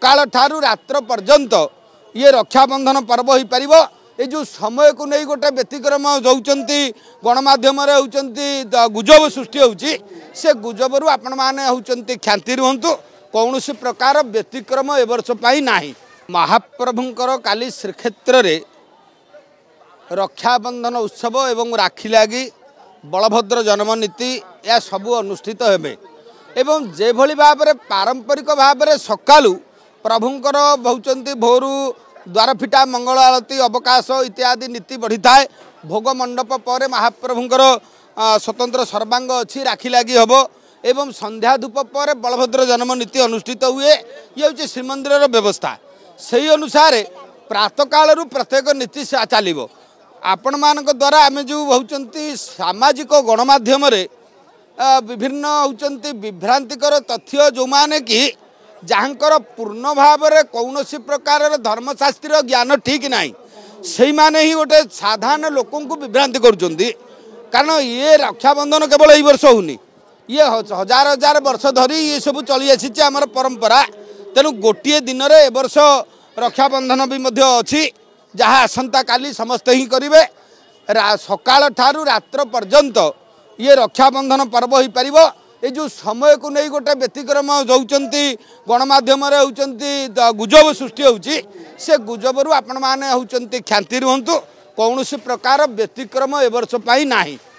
ସକାଳ ଠାରୁ ରାତ୍ର ପର୍ଯ୍ୟନ୍ତ ଇଏ ରକ୍ଷାବନ୍ଧନ ପର୍ବ ହୋଇପାରିବ ଏ ଯେଉଁ ସମୟକୁ ନେଇ ଗୋଟେ ବ୍ୟତିକ୍ରମ ହେଉଛନ୍ତି ଗଣମାଧ୍ୟମରେ ହେଉଛନ୍ତି ଗୁଜବ ସୃଷ୍ଟି ହେଉଛି ସେ ଗୁଜବରୁ ଆପଣମାନେ ହେଉଛନ୍ତି କ୍ଷାନ୍ତି ରୁହନ୍ତୁ କୌଣସି ପ୍ରକାର ବ୍ୟତିକ୍ରମ ଏ ବର୍ଷ ପାଇଁ ନାହିଁ ମହାପ୍ରଭୁଙ୍କର କାଲି ଶ୍ରୀକ୍ଷେତ୍ରରେ ରକ୍ଷାବନ୍ଧନ ଉତ୍ସବ ଏବଂ ରାକ୍ଷୀ ଲାଗି ବଳଭଦ୍ର ଜନ୍ମ ନୀତି ଏହା ସବୁ ଅନୁଷ୍ଠିତ ହେବେ ଏବଂ ଯେଭଳି ଭାବରେ ପାରମ୍ପରିକ ଭାବରେ ସକାଳୁ ପ୍ରଭୁଙ୍କର ହେଉଛନ୍ତି ଭୋରୁ ଦ୍ୱାରଫିଟା ମଙ୍ଗଳ ଆଳତୀ ଅବକାଶ ଇତ୍ୟାଦି ନୀତି ବଢ଼ିଥାଏ ଭୋଗ ମଣ୍ଡପ ପରେ ମହାପ୍ରଭୁଙ୍କର ସ୍ୱତନ୍ତ୍ର ସର୍ବାଙ୍ଗ ଅଛି ରାକ୍ଷୀ ଲାଗି ହେବ ଏବଂ ସନ୍ଧ୍ୟା ଧୂପ ପରେ ବଳଭଦ୍ର ଜନ୍ମ ନୀତି ଅନୁଷ୍ଠିତ ହୁଏ ଇଏ ହେଉଛି ଶ୍ରୀମନ୍ଦିରର ବ୍ୟବସ୍ଥା ସେହି ଅନୁସାରେ ପ୍ରାତକାଳରୁ ପ୍ରତ୍ୟେକ ନୀତି ଚାଲିବ ଆପଣମାନଙ୍କ ଦ୍ୱାରା ଆମେ ଯେଉଁ ହେଉଛନ୍ତି ସାମାଜିକ ଗଣମାଧ୍ୟମରେ ବିଭିନ୍ନ ହେଉଛନ୍ତି ବିଭ୍ରାନ୍ତିକର ତଥ୍ୟ ଯେଉଁମାନେ କି ଯାହାଙ୍କର ପୂର୍ଣ୍ଣ ଭାବରେ କୌଣସି ପ୍ରକାରର ଧର୍ମଶାସ୍ତ୍ରୀର ଜ୍ଞାନ ଠିକ୍ ନାହିଁ ସେଇମାନେ ହିଁ ଗୋଟେ ସାଧାରଣ ଲୋକଙ୍କୁ ବିଭ୍ରାନ୍ତି କରୁଛନ୍ତି କାରଣ ଇଏ ରକ୍ଷାବନ୍ଧନ କେବଳ ଏଇ ବର୍ଷ ହେଉନି ଇଏ ହଜାର ହଜାର ବର୍ଷ ଧରି ଇଏ ସବୁ ଚଳିଆସିଛି ଆମର ପରମ୍ପରା ତେଣୁ ଗୋଟିଏ ଦିନରେ ଏ ବର୍ଷ ରକ୍ଷାବନ୍ଧନ ବି ମଧ୍ୟ ଅଛି ଯାହା ଆସନ୍ତାକାଲି ସମସ୍ତେ ହିଁ କରିବେ ସକାଳ ଠାରୁ ରାତ୍ର ପର୍ଯ୍ୟନ୍ତ ଇଏ ରକ୍ଷାବନ୍ଧନ ପର୍ବ ହୋଇପାରିବ ଏ ଯେଉଁ ସମୟକୁ ନେଇ ଗୋଟେ ବ୍ୟତିକ୍ରମ ଦେଉଛନ୍ତି ଗଣମାଧ୍ୟମରେ ହେଉଛନ୍ତି ଗୁଜବ ସୃଷ୍ଟି ହେଉଛି ସେ ଗୁଜବରୁ ଆପଣମାନେ ହେଉଛନ୍ତି କ୍ଷାନ୍ତି ରୁହନ୍ତୁ କୌଣସି ପ୍ରକାର ବ୍ୟତିକ୍ରମ ଏ ବର୍ଷ ପାଇଁ ନାହିଁ